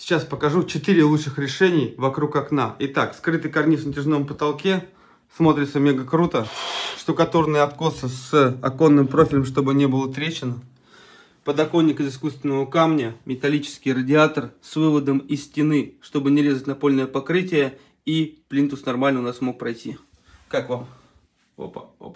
Сейчас покажу 4 лучших решений вокруг окна. Итак, скрытый карниз в натяжном потолке. Смотрится мега круто. Штукатурные откосы с оконным профилем, чтобы не было трещин. Подоконник из искусственного камня, металлический радиатор с выводом из стены, чтобы не резать напольное покрытие. И плинтус нормально у нас мог пройти. Как вам? Опа, опа.